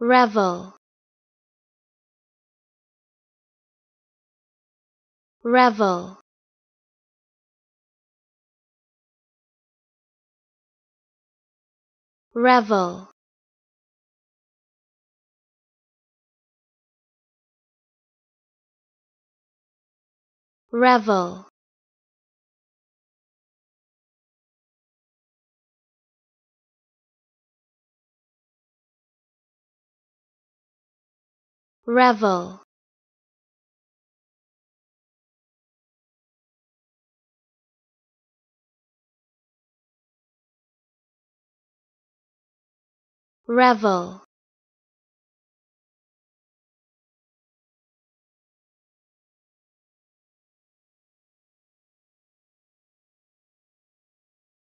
revel revel revel revel revel revel